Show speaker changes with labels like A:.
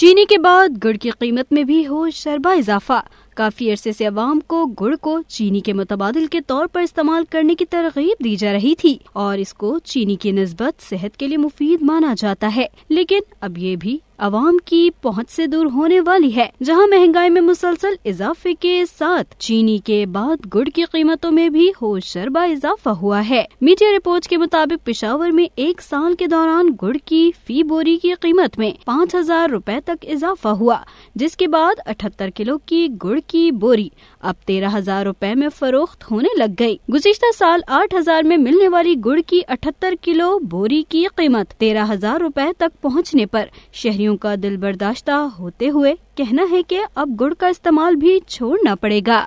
A: चीनी के बाद गुड़ की कीमत में भी हो शरबा इजाफा काफी अरसे से अवाम को गुड़ को चीनी के मुतबादल के तौर पर इस्तेमाल करने की तरगीब दी जा रही थी और इसको चीनी की नस्बत सेहत के लिए मुफीद माना जाता है लेकिन अब ये भी आवाम की पहुंच से दूर होने वाली है जहां महंगाई में मुसलसल इजाफे के साथ चीनी के बाद गुड़ की कीमतों में भी होशरबा इजाफा हुआ है मीडिया रिपोर्ट के मुताबिक पिशावर में एक साल के दौरान गुड़ की फी बोरी की कीमत में पाँच हजार रूपए तक इजाफा हुआ जिसके बाद अठहत्तर किलो की गुड़ की बोरी अब तेरह हजार रूपए में फरोख्त होने लग गई। गुजशत साल आठ हजार में मिलने वाली गुड़ की अठहत्तर किलो बोरी की कीमत तेरह हजार रूपए तक पहुँचने पर शहरियों का दिल बर्दाश्ता होते हुए कहना है कि अब गुड़ का इस्तेमाल भी छोड़ना पड़ेगा